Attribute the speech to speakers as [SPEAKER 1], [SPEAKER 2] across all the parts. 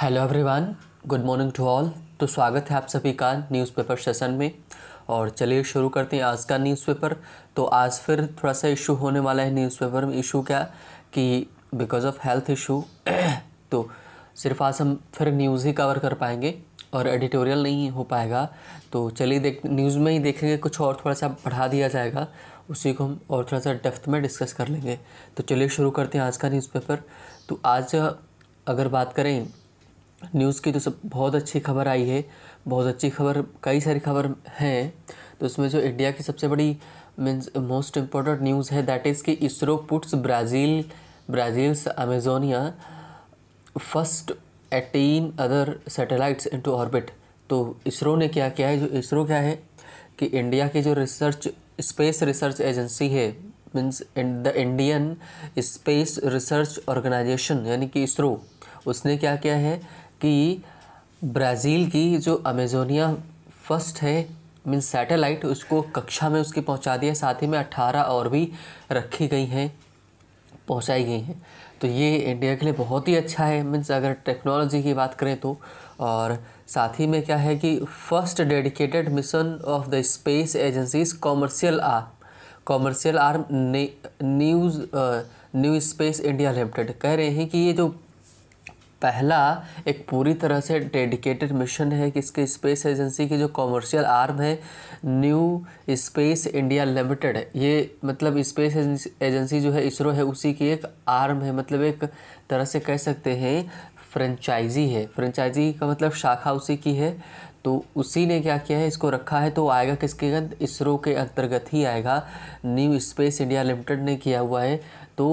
[SPEAKER 1] hello everyone good morning to all तो स्वागत है आप सभी का न्यूज़पेपर सेशन में और चलिए शुरू करते हैं आज का न्यूज़पेपर तो आज फिर थोड़ा सा इशू होने वाला है न्यूज़पेपर में इशू क्या कि बिकॉज ऑफ हेल्थ इशू तो सिर्फ आज हम फिर न्यूज़ ही कवर कर पाएंगे और एडिटोरियल नहीं हो पाएगा तो चलिए देख न्यूज़ में ही देखेंगे कुछ और थोड़ा सा बढ़ा दिया जाएगा उसी को हम और थोड़ा सा डेफ्थ में डिस्कस कर लेंगे तो चलिए शुरू करते हैं आज का न्यूज़पेपर तो आज अगर बात करें न्यूज़ की तो सब बहुत अच्छी खबर आई है बहुत अच्छी खबर कई सारी खबर हैं तो उसमें जो इंडिया की सबसे बड़ी मीन्स मोस्ट इम्पोर्टेंट न्यूज़ है दैट इज़ कि ISRO puts Brazil Brazil's Amazonia first eighteen other satellites into orbit तो इसरो ने क्या किया है जो इसरो क्या है कि इंडिया की जो रिसर्च स्पेस रिसर्च एजेंसी है means the Indian space research organisation यानी कि इसरो उसने क्या किया है कि ब्राज़ील की जो अमेजोनिया फर्स्ट है मीन सैटेलाइट उसको कक्षा में उसके पहुंचा दिया साथ ही में 18 और भी रखी गई हैं पहुंचाई गई हैं तो ये इंडिया के लिए बहुत ही अच्छा है मीन्स अगर टेक्नोलॉजी की बात करें तो और साथ ही में क्या है कि first dedicated mission of the space agencies commercial arm commercial arm news new space India limited कह रहे हैं कि ये जो पहला एक पूरी तरह से डेडिकेटेड मिशन है कि इसके स्पेस एजेंसी के जो कॉमर्शियल आर्म है न्यू स्पेस इंडिया लिमिटेड ये मतलब स्पेस एजेंसी जो है इसरो है उसी की एक आर्म है मतलब एक तरह से कह सकते हैं फ्रेंचाइजी है फ्रेंचाइजी का मतलब शाखा उसी की है तो उसी ने क्या किया है इसको रखा है तो आएगा किसके अंदर इसरो के अंतर्गत ही आएगा न्यू स्पेस इंडिया लिमिटेड ने किया हुआ है तो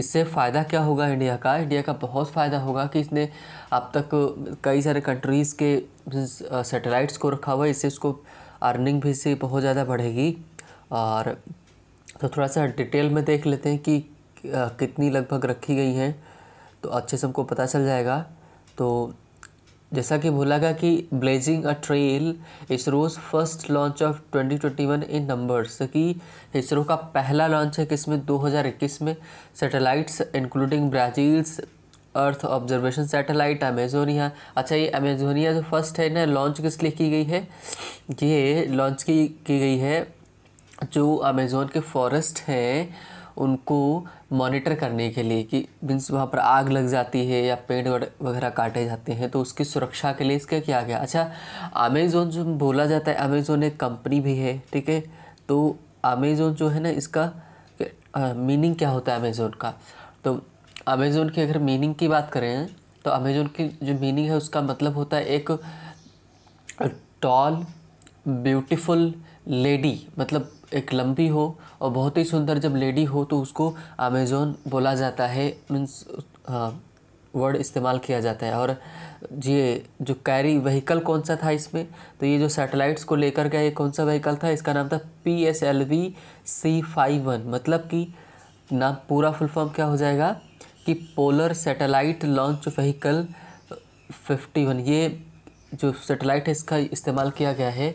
[SPEAKER 1] इससे फ़ायदा क्या होगा इंडिया का इंडिया का बहुत फ़ायदा होगा कि इसने अब तक कई सारे कंट्रीज़ के सैटेलाइट्स को रखा हुआ है इससे इसको अर्निंग भी इससे बहुत ज़्यादा बढ़ेगी और तो थोड़ा सा डिटेल में देख लेते हैं कि कितनी लगभग रखी गई हैं तो अच्छे से हमको पता चल जाएगा तो जैसा कि बोला गया कि blazing a trail ISRO's first launch of 2021 in numbers कि इसरो का पहला लॉन्च है किसमें 2021 में satellites including Brazil's earth observation satellite Amazonia अच्छा ये अमेजोनिया जो फर्स्ट है ना लॉन्च किस लिए की गई है ये लॉन्च की की गई है जो अमेजोन के फॉरेस्ट हैं उनको मॉनिटर करने के लिए कि मीन्स वहाँ पर आग लग जाती है या पेड़ वगैरह काटे जाते हैं तो उसकी सुरक्षा के लिए इसका क्या गया अच्छा अमेज़ोन जो बोला जाता है अमेज़ोन एक कंपनी भी है ठीक है तो अमेज़ोन जो है ना इसका मीनिंग क्या होता है अमेज़ोन का तो अमेज़ोन की अगर मीनिंग की बात करें तो अमेज़ोन की जो मीनिंग है उसका मतलब होता है एक टॉल ब्यूटीफुल लेडी मतलब एक लंबी हो और बहुत ही सुंदर जब लेडी हो तो उसको अमेज़ोन बोला जाता है मीन्स वर्ड इस्तेमाल किया जाता है और ये जो कैरी व्हीकल कौन सा था इसमें तो ये जो सैटेलाइट्स को लेकर गया ये कौन सा व्हीकल था इसका नाम था P S L V C five one मतलब कि नाम पूरा फुल फॉर्म क्या हो जाएगा कि polar satellite launch vehicle fifty one ये जो सैटेलाइट है इसका इस्तेमाल किया गया है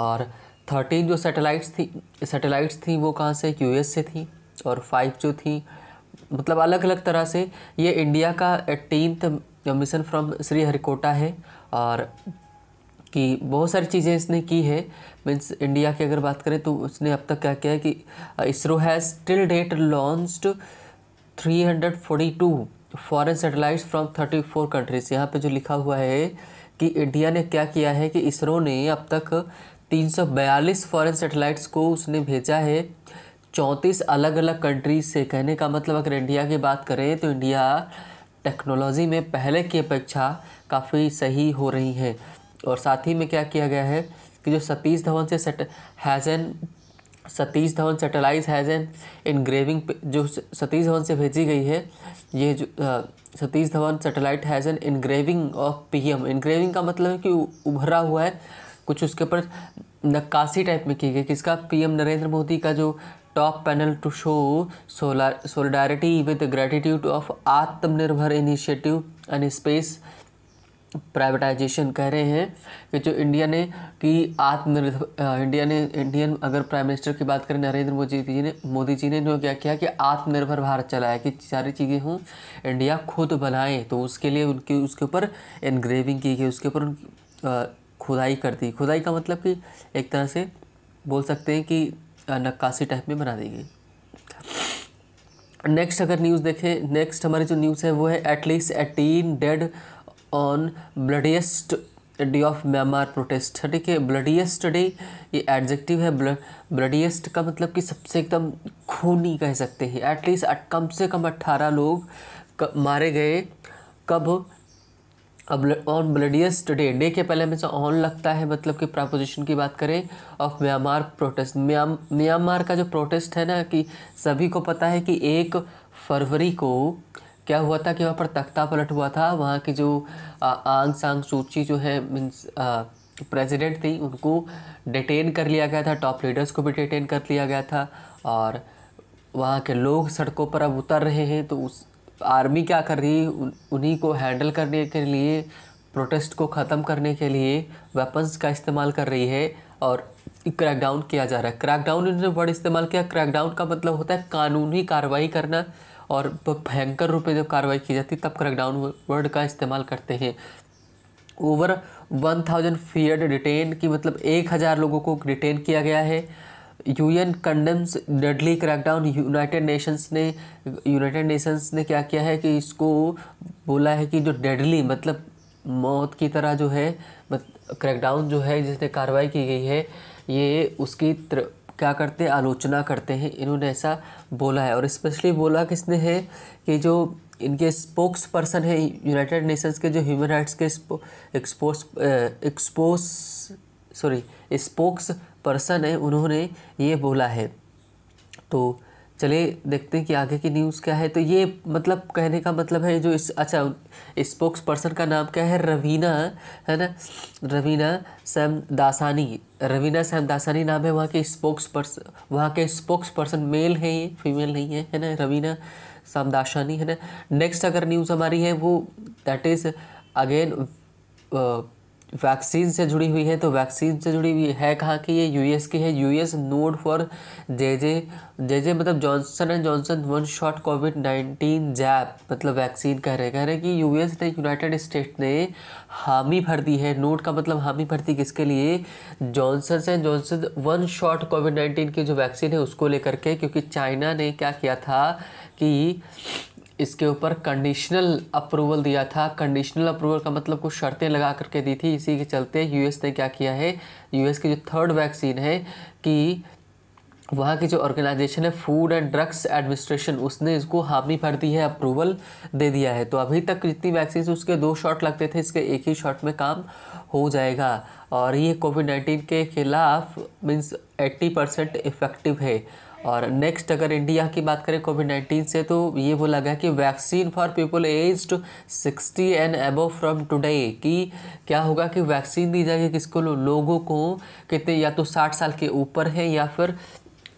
[SPEAKER 1] और थर्टीन जो सैटेलाइट्स थी सैटेलाइट्स थी वो कहाँ से यूएस से थी और फाइव जो थी मतलब अलग अलग तरह से ये इंडिया का eighteenth mission from Sriharikota है और कि बहुत सारी चीज़ें इसने की है मीन्स इंडिया की अगर बात करें तो उसने अब तक क्या किया है कि ISRO has till date launched 342 foreign satellites from 34 countries यहाँ पे जो लिखा हुआ है कि इंडिया ने क्या किया है कि इसरो ने अब तक 342 फॉरेन सेटेलाइट्स को उसने भेजा है चौंतीस अलग अलग कंट्रीज से कहने का मतलब अगर इंडिया की बात करें तो इंडिया टेक्नोलॉजी में पहले की अपेक्षा काफ़ी सही हो रही है और साथ ही में क्या किया गया है कि जो सतीश धवन से sat has an Satish Dhawan satellite has an engraving जो सतीश धवन से भेजी गई है ये जो Satish Dhawan satellite has an engraving of PM engraving का मतलब है कि उभरा हुआ है कुछ उसके ऊपर नक्काशी टाइप में की गई किसका पीएम नरेंद्र मोदी का जो top panel to show solar solidarity with gratitude of Atmanirbhar initiative and space privatisation कह रहे हैं कि जो इंडिया ने कि आत्मनिर्भर इंडिया ने इंडियन अगर प्राइम मिनिस्टर की बात करें नरेंद्र मोदी जी ने मोदी जी ने जो क्या किया कि आत्मनिर्भर भारत चलाया कि सारी चीज़ें हों इंडिया खुद बनाए तो उसके लिए उनकी उसके ऊपर एनग्रेविंग की गई उसके ऊपर उनकी खुदाई कर दी खुदाई का मतलब कि एक तरह से बोल सकते हैं कि नक्काशी टाइप में बना दी गई नेक्स्ट अगर न्यूज़ देखें नेक्स्ट हमारी जो न्यूज़ है वो है at least eighteen dead on bloodiest day of Myanmar protest ठीक है ब्लडियस्ट डे ये एडजेक्टिव है ब्लडियस्ट का मतलब कि सबसे एकदम खूनी कह सकते हैं एटलीस्ट कम से कम अट्ठारह लोग मारे गए कब अब ऑन ब्लडियस टुडे डे के पहले हमेशा ऑन लगता है मतलब कि प्रापोजिशन की बात करें ऑफ म्यांमार प्रोटेस्ट म्यांमार का जो प्रोटेस्ट है ना कि सभी को पता है कि एक फरवरी को क्या हुआ था कि वहाँ पर तख्ता पलट हुआ था वहाँ की जो आंग सांग सूची जो है मीन्स प्रेसिडेंट थी उनको डिटेन कर लिया गया था टॉप लीडर्स को भी डिटेन कर लिया गया था और वहाँ के लोग सड़कों पर अब उतर रहे हैं तो उस आर्मी क्या कर रही है उन्हीं को हैंडल करने के लिए प्रोटेस्ट को ख़त्म करने के लिए वेपन्स का इस्तेमाल कर रही है और क्रैकडाउन किया जा रहा है क्रैकडाउन इन्होंने वर्ड इस्तेमाल किया क्रैकडाउन का मतलब होता है कानूनी कार्रवाई करना और भयंकर रूप में जब कार्रवाई की जाती है तब क्रैकडाउन वर्ड का इस्तेमाल करते हैं over one thousand feared detain की मतलब एक हज़ार लोगों को डिटेन किया गया है UN condemns deadly crackdown United Nations ने यूनाइटेड नेशंस ने क्या किया है कि इसको बोला है कि जो डेडली मतलब मौत की तरह जो है क्रैकडाउन जो है जिसने कार्रवाई की गई है ये उसकी त्र, क्या करते हैं आलोचना करते हैं इन्होंने ऐसा बोला है और स्पेशली बोला किसने है कि जो इनके स्पोक्स पर्सन है यूनाइटेड नेशंस के जो ह्यूमन राइट्स के expos expos sorry spokesperson है उन्होंने ये बोला है तो चलिए देखते हैं कि आगे की न्यूज़ क्या है तो ये मतलब कहने का मतलब है जो इस अच्छा स्पोक्स पर्सन का नाम क्या है रवीना है ना रवीना सैम दासानी रवीना सैम दासानी नाम है वहाँ के स्पोक्स पर्सन वहाँ के स्पोक्स पर्सन मेल हैं ये फीमेल नहीं है है ना रवीना सैम दासानी है ना नेक्स्ट अगर न्यूज़ हमारी है वो दैट इज़ अगेन वैक्सीन से जुड़ी हुई है तो वैक्सीन से जुड़ी हुई है कहाँ की ये यूएस की है US nod for J J J J मतलब Johnson and Johnson one shot COVID nineteen jab मतलब वैक्सीन कह रहे हैं कह रहे हैं कि यूएस ने यूनाइटेड स्टेट ने हामी भर दी है नोड का मतलब हामी भर दी किसके लिए Johnson and Johnson one shot COVID nineteen की जो वैक्सीन है उसको लेकर के क्योंकि चाइना ने क्या किया था कि इसके ऊपर कंडीशनल अप्रूवल दिया था कंडीशनल अप्रूवल का मतलब कुछ शर्तें लगा करके दी थी इसी के चलते यूएस ने क्या किया है यूएस की जो थर्ड वैक्सीन है कि वहाँ की जो ऑर्गेनाइजेशन है फूड एंड ड्रग्स एडमिनिस्ट्रेशन उसने इसको हामी भर दी है अप्रूवल दे दिया है तो अभी तक जितनी वैक्सीन उसके दो शॉट लगते थे इसके एक ही शॉट में काम हो जाएगा और ये कोविड नाइन्टीन के ख़िलाफ़ मीन्स एट्टी परसेंट इफ़ेक्टिव है और नेक्स्ट अगर इंडिया की बात करें कोविड नाइन्टीन से तो ये बोला गया कि vaccine for people age sixty and above from today कि क्या होगा कि वैक्सीन दी जाएगी किसको लोगों को कितने या तो साठ साल के ऊपर हैं या फिर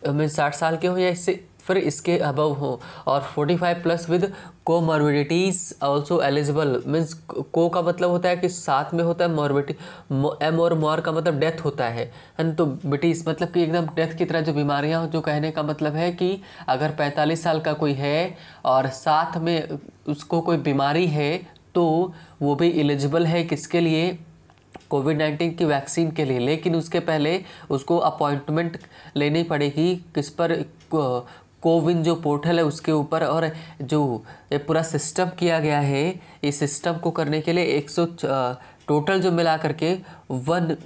[SPEAKER 1] मीन साठ साल के हों या इससे फिर इसके अबव हो और 45 प्लस विद को मॉर्बिडिटीज ऑल्सो एलिजिबल मीन्स को का मतलब होता है कि साथ में होता है मॉर्बिटी एम और मोर का मतलब डेथ होता है एंड तो बिटीज मतलब कि एकदम डेथ की तरह जो बीमारियां हो जो कहने का मतलब है कि अगर 45 साल का कोई है और साथ में उसको कोई बीमारी है तो वो भी एलिजिबल है किसके लिए कोविड नाइन्टीन की वैक्सीन के लिए लेकिन उसके पहले उसको अपॉइंटमेंट लेनी पड़ेगी किस पर कोविन जो पोर्टल है उसके ऊपर और जो ये पूरा सिस्टम किया गया है इस सिस्टम को करने के लिए 100 टोटल जो मिला करके वन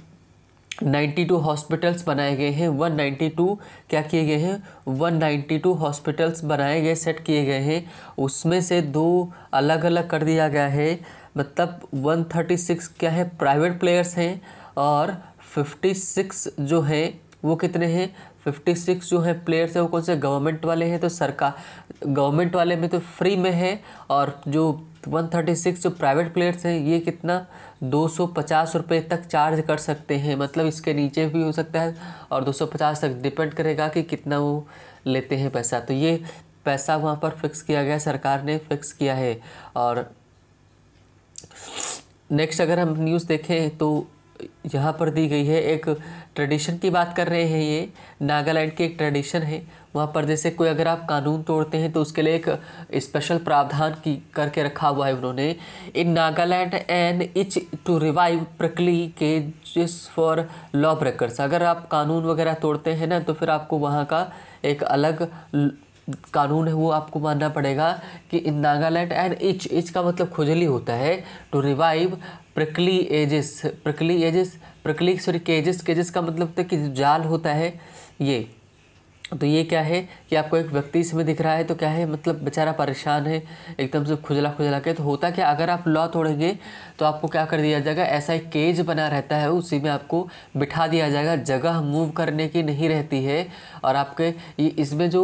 [SPEAKER 1] टू हॉस्पिटल्स बनाए गए हैं 192 क्या किए गए हैं 192 हॉस्पिटल्स बनाए गए सेट किए गए हैं उसमें से दो अलग अलग कर दिया गया है मतलब 136 क्या है प्राइवेट प्लेयर्स हैं और 56 जो हैं वो कितने हैं फिफ्टी सिक्स जो है प्लेयर्स हैं वो कौन से गवर्नमेंट वाले हैं तो सरकार गवर्नमेंट वाले में तो फ्री में है और जो वन थर्टी सिक्स जो प्राइवेट प्लेयर्स हैं ये कितना दो सौ पचास रुपये तक चार्ज कर सकते हैं मतलब इसके नीचे भी हो सकता है और दो सौ पचास तक डिपेंड करेगा कि कितना वो लेते हैं पैसा तो ये पैसा वहाँ पर फिक्स किया गया सरकार ने फिक्स किया है और नेक्स्ट अगर हम न्यूज़ देखें तो यहाँ पर दी गई है एक ट्रेडिशन की बात कर रहे हैं ये नागालैंड की एक ट्रेडिशन है वहाँ पर जैसे कोई अगर आप कानून तोड़ते हैं तो उसके लिए एक स्पेशल प्रावधान की करके रखा हुआ है उन्होंने in Nagaland and itch to revive prickly के जिस फॉर लॉ ब्रेकर्स अगर आप कानून वगैरह तोड़ते हैं ना तो फिर आपको वहाँ का एक अलग कानून है वो आपको मानना पड़ेगा कि in Nagaland and itch itch का मतलब खुजली होता है to revive prickly ages prickly ages prickly sorry cages cages का मतलब तो कि जाल होता है ये तो ये क्या है कि आपको एक व्यक्ति इसमें दिख रहा है तो क्या है मतलब बेचारा परेशान है एकदम से खुजला खुजला के तो होता क्या अगर आप लॉ तोड़ेंगे तो आपको क्या कर दिया जाएगा ऐसा एक केज बना रहता है उसी में आपको बिठा दिया जाएगा जगह मूव करने की नहीं रहती है और आपके इसमें जो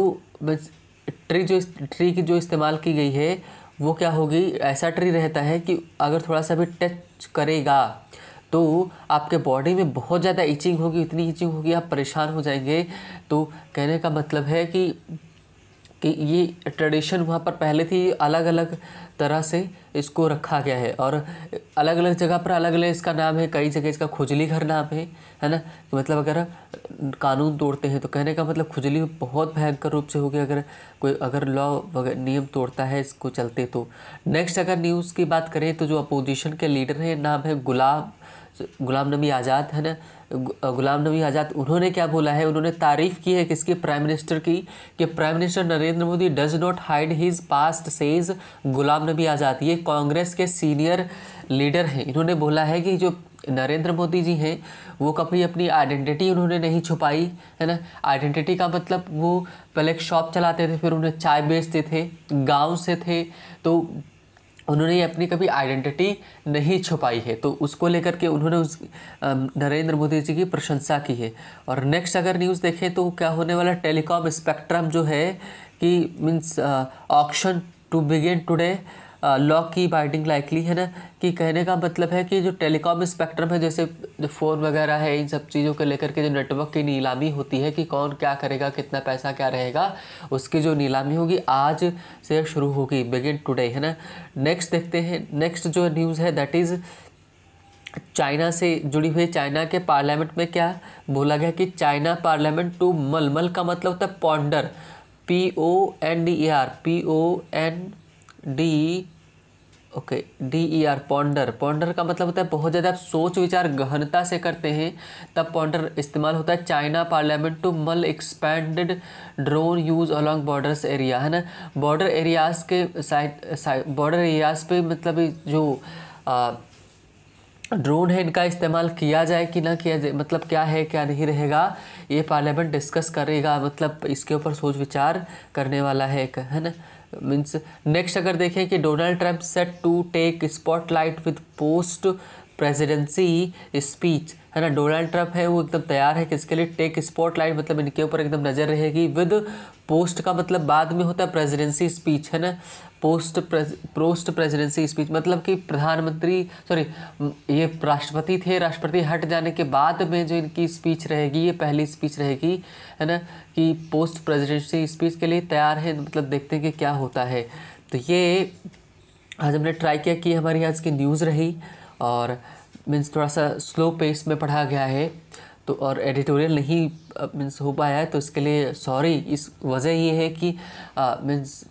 [SPEAKER 1] ट्री जो ट्री की जो इस्तेमाल की गई है वो क्या होगी ऐसा ट्री रहता है कि अगर थोड़ा सा भी टच करेगा तो आपके बॉडी में बहुत ज़्यादा इचिंग होगी इतनी इचिंग होगी आप परेशान हो जाएंगे तो कहने का मतलब है कि कि ये ट्रेडिशन वहाँ पर पहले थी अलग अलग तरह से इसको रखा गया है और अलग अलग जगह पर अलग अलग इसका नाम है कई जगह इसका खुजली घर नाम है है ना तो मतलब अगर कानून तोड़ते हैं तो कहने का मतलब खुजली बहुत भयंकर रूप से होगी अगर कोई अगर लॉ वगैरह नियम तोड़ता है इसको चलते तो नेक्स्ट अगर न्यूज़ की बात करें तो जो अपोजिशन के लीडर हैं नाम है गुलाब गुलाम नबी आज़ाद है ना गुलाम नबी आज़ाद उन्होंने क्या बोला है उन्होंने तारीफ़ की है किसकी प्राइम मिनिस्टर की कि prime minister Narendra Modi does not hide his past says Ghulam Nabi Azad ये कांग्रेस के सीनियर लीडर हैं इन्होंने बोला है कि जो नरेंद्र मोदी जी हैं वो कभी अपनी आइडेंटिटी उन्होंने नहीं छुपाई है ना आइडेंटिटी का मतलब वो पहले एक शॉप चलाते थे फिर उन्हें चाय बेचते थे गांव से थे तो उन्होंने अपनी कभी आइडेंटिटी नहीं छुपाई है तो उसको लेकर के उन्होंने उस नरेंद्र मोदी जी की प्रशंसा की है और नेक्स्ट अगर न्यूज़ देखें तो क्या होने वाला टेलीकॉम स्पेक्ट्रम जो है कि means auction to begin today lock की बाइंडिंग लाइकली है ना कि कहने का मतलब है कि जो टेलीकॉम स्पेक्ट्रम है जैसे जो फ़ोन वगैरह है इन सब चीज़ों को लेकर के जो नेटवर्क की नीलामी होती है कि कौन क्या करेगा कितना पैसा क्या रहेगा उसकी जो नीलामी होगी आज से शुरू होगी बिगिन टुडे है ना नेक्स्ट देखते हैं नेक्स्ट जो न्यूज़ है दैट इज़ चाइना से जुड़ी हुई चाइना के पार्लियामेंट में क्या बोला गया कि चाइना पार्लियामेंट टू मलमल का मतलब होता है ponder P O N D A R P O N D okay D E R ponder ponder का मतलब होता है बहुत ज़्यादा आप सोच विचार गहनता से करते हैं तब पॉन्डर इस्तेमाल होता है China parliament to mull expanded drone use along borders area है ना बॉर्डर एरियाज़ के साइड बॉर्डर एरियाज़ पे मतलब जो आ, ड्रोन है इनका इस्तेमाल किया जाए कि ना किया जाए मतलब क्या है क्या नहीं रहेगा ये पार्लियामेंट डिस्कस करेगा मतलब इसके ऊपर सोच विचार करने वाला है एक है ना मीन्स नेक्स्ट अगर देखें कि Donald Trump set to take spotlight with post presidency speech है ना डोनाल्ड ट्रंप है वो एकदम तैयार है किसके लिए टेक स्पॉटलाइट मतलब इनके ऊपर एकदम नज़र रहेगी विद पोस्ट का मतलब बाद में होता है प्रेसिडेंसी स्पीच है ना पोस्ट पोस्ट प्रेसिडेंसी स्पीच मतलब कि प्रधानमंत्री सॉरी ये राष्ट्रपति थे राष्ट्रपति हट जाने के बाद में जो इनकी स्पीच रहेगी ये पहली स्पीच रहेगी है ना कि पोस्ट प्रेसिडेंसी स्पीच के लिए तैयार है मतलब देखते हैं कि क्या होता है तो ये आज हमने ट्राई किया कि हमारी आज की न्यूज़ रही और मीन्स थोड़ा सा स्लो पेस में पढ़ा गया है तो और एडिटोरियल नहीं मीन्स हो पाया है तो इसके लिए सॉरी इस वजह ये है कि मीन्स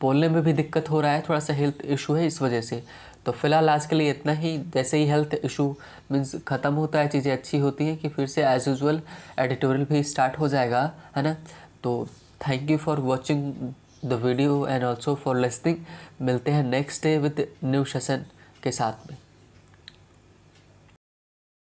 [SPEAKER 1] बोलने में भी दिक्कत हो रहा है थोड़ा सा हेल्थ इशू है इस वजह से तो फिलहाल आज के लिए इतना ही जैसे ही हेल्थ इशू मीन्स ख़त्म होता है चीज़ें अच्छी होती हैं कि फिर से एज़ यूजल एडिटोरियल भी स्टार्ट हो जाएगा है ना तो thank you for watching the video and also for listening मिलते हैं next day with new session के साथ में